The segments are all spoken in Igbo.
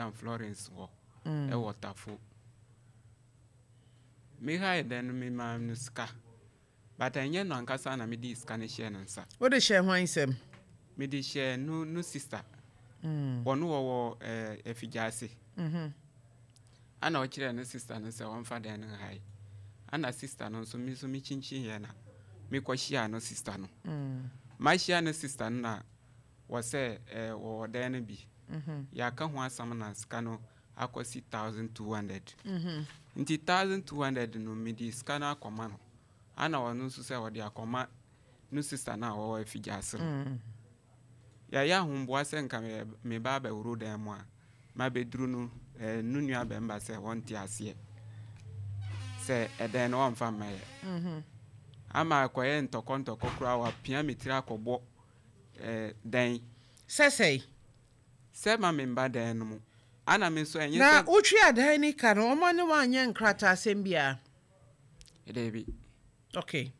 madam florence wɔ mm. ɛwɔ tafo mehae dɛn no memaa no sika but ɛnyɛ no ankasa na mede sika no hyɛɛ no nsa wode hyɛɛ ho ansɛm mede hyɛɛ no no sister mm. wɔno wɔwɔ eh, afigyaase mm-hmm. ana ɔkyerɛɛ no sister no sɛ ɔmfa dɛn no nhae ana sister no nso me nso mekyinkyiiɛ na mekɔhyiaa no sister no mm. mahyia no sister no na wɔ sɛ eh, wɔwɔ dɛn no bi Mm-hmm. ya ho hwa sam na skano akwasi 1200 nti 1200 no mede skano akɔma no ana ɔno nso sɛ ɔde akɔma no sista no a wɔwɔ afigya ase no mm-hmm. yɛayɛ ahomboa sɛ nka meba abɛworo dan mu a mabɛduru no eh, no nua bɛmba sɛ wɔnte aseɛ sɛ ɛdɛn no wɔmfa mmayɛ mm-hmm. ama akɔyɛ ntɔkɔ koraa me tiri akɔbɔ dɛn sɛsɛi sɛ me mba dan no mu ana me nso ɛnyɛ na wotwe adan ni ka no ɔma ne woanyɛ nkrataa asɛm biaa daabi okay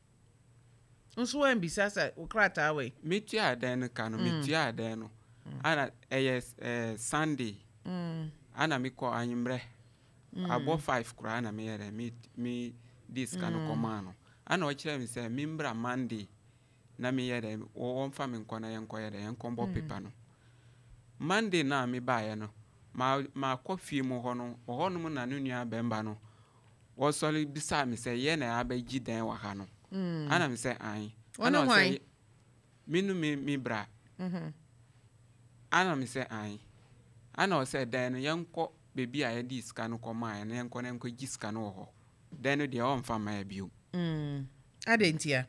nso mbisa sɛ wo krataa wei metua adan no ka no mm. metua adan no mm. ana ɛyɛ sunday mm. ana mekɔ anwummerɛ abɔ five koraa na meyɛ dɛ me di sika no kɔmaa no ana ɔkyerɛ me sɛ membra monday na meyɛ dɛ wɔmfa me nkɔ na yɛnkɔyɛ dɛ yɛnkɔmbɔ pepa no monday no a mebaeɛ no maakɔ fie mu hɔ no ɔhɔnom na no nua bɛmba no wɔsɔre bisaa me sɛ yɛ na abɛgye dan wɔ ha no mm. ana me sɛ ae ana ɔsɛ menu me me bra mm-hmm. ana me sɛ ae ana ɔsɛ dan no yɛnkɔ beebi a yɛde sika no kɔmaa no yɛnkɔ na yɛnkɔgye sika no wɔ hɔ dan no deɛ ɔmfa ma yɛ bio mm. adɛn ntia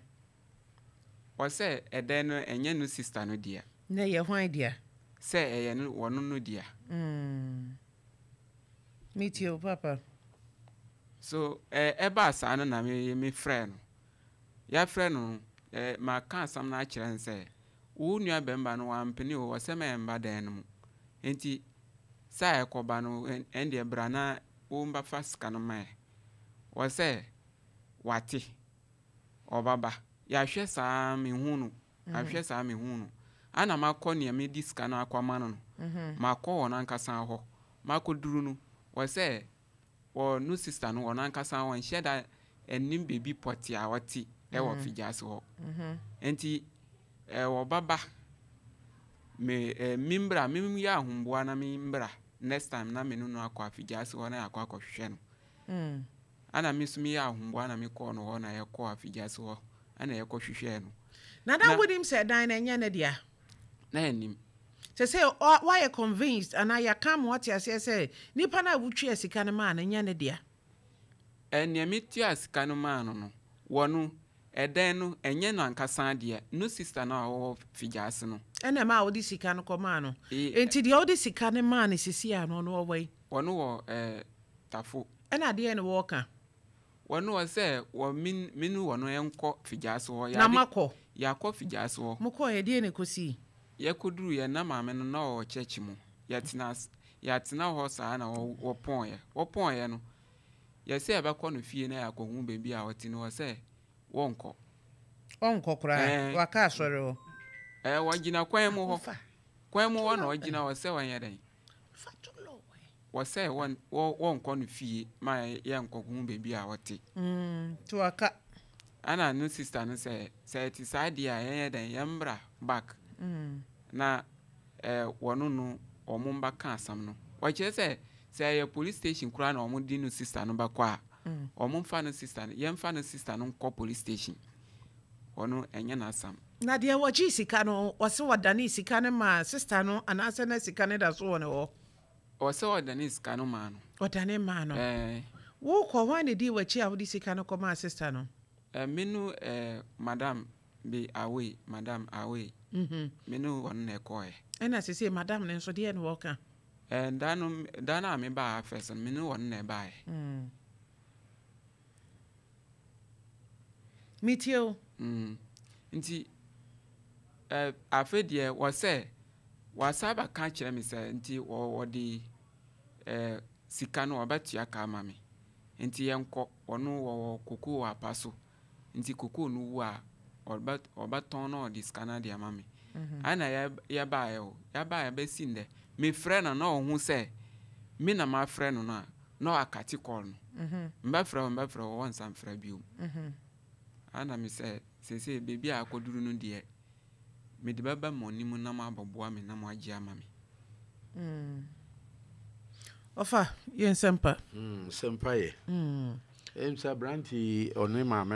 ɔsɛ ɛdan no ɛnyɛ no sister no dea na yɛ hwan dea sɛ ɛyɛ no wɔno no dea hmm. metio papa so ɛbaa eh, saa no na mefrɛ no yɛafrɛ no eh, maka asɛm no akyerɛ no sɛ wo nua bɛmba no wampene o wɔsɛm ɛmba dan no mu enti sɛ ɛkɔba no ɛndeɛ bra na wombɛfa sika no maɛ wɔ sɛ wate ɔbaba yɛahwɛ saa mehu no mm-hmm. ahwɛ saa mehu no mm. ana makɔ nea medi sika no akɔ ama no no mhm. makɔ wɔ nankasa hɔ makɔduru no wɔ sɛ wɔ no sista no wɔ nankasa hɔ nhyɛ da anim baabi pɔte a wɔte ɛwɔ mhm. figyaase hɔ mhm. nti ɛwɔ baba me ɛ mimbra ahomboa na mimbra next time na me no no akɔ afigyaase hɔ na yɛakɔ akɔhwɛ no mm. ana me so meyɛ ahomboa na mekɔ no hɔ na yɛkɔɔ afigyaase hɔ ana yɛkɔ hwehwɛ no na da sɛ dan no ɛnyɛ no dea na anim sɛ sɛ woayɛ convinced anaa yɛka ma wate aseɛ sɛ nnipa no a wotua sika no maa no nyɛ ne dea ɛnea metua sika no maa no no wɔ no ɛdan no ɛnyɛ no ankasa deɛ no sister no a wɔwɔ figyaase no ɛna ma a wode sika no kɔmaa no e, enti deɛ wode sika no maa no sisi ano no no wɔwɔ yi wɔno wɔ ɛɛ tafo ɛna adeɛ ne wɔɔka wɔno wɔ sɛ wɔ minu wɔno ɛnkɔ figyaase hɔ na makɔ yɛakɔ figyaase hɔ mokɔ yɛdeɛ ne kɔsii yɛkɔduru yɛ na maame no na ɔwɔ kyɛkyi mu yɛtena yɛatena hɔ saa na wɔpɔnɛ wɔpɔnɛ no yɛsɛ yɛbɛkɔ no fie na yɛakɔhu baabi a ɔte no hɔ sɛ wɔnkɔ ɔnkɔ koraa waka asɔre hɔ ɛɛ wɔgyina kwan mu hɔ kwan mu hɔ na ɔgyina hɔ sɛ wɔnyɛ dɛn wɔsɛ wɔnkɔ no fie ma yɛnkɔhu baabi a ɔte mm, nti waka ana no sista no sɛ sɛ ɛte saa deɛ a yɛnyɛ dɛn yɛmbra back Mm. na eh, wɔno no ɔmo mba ka asam no wɔkyerɛ sɛ sɛ ɛyɛ police station kura na ɔmo di no sista no bɛkɔ a mm. ɔmo mfa no sista no yɛmfa no sista no nkɔ police station ɔno ɛnyɛ n'asam na deɛ wɔgye sika no ɔsɛ wɔdane sika no ma sista no anaasɛ na sika no da so wɔ ne hɔ ɔsɛ ɔdane sika no maa no ɔdane maa no eh. wokɔ hɔ a ne dii wɔakyi a wode sika no kɔmaa sista no eh, menu madam bi away madam away mm-hmm. me ne wɔno na ɛkɔɛ ɛna sesei madam ne nso deɛ ne wɔka da no a mebaa fɛ sɛ me ne wɔno na ɛbaɛ metie mm. o mm. nti afei deɛ wɔ sɛ wasa baka kyerɛ me sɛ nti wɔde sika no wɔbɛtua ka ama me nti yɛnkɔ ɔno wɔwɔ kokoo apa so nti kokoo no wu a ɔbɛtɔn mhm. na ɔde sika no ade ama ya baa ya o ya bɛsi ndɛ mefrɛ no na ɔho sɛ me na mafrɛ no no a na ɔakate kɔl no mbɛfrɛ wo mbɛfrɛ wo ya mfrɛ biom ana me sɛ seesei baabi a akɔduru no deɛ mede baa ma ɔnim na maabɔboa me na moagye ama me ɔfa yɛ nsɛmpa nsɛmpa yɛ ɛm sɛ aberante ɔne maame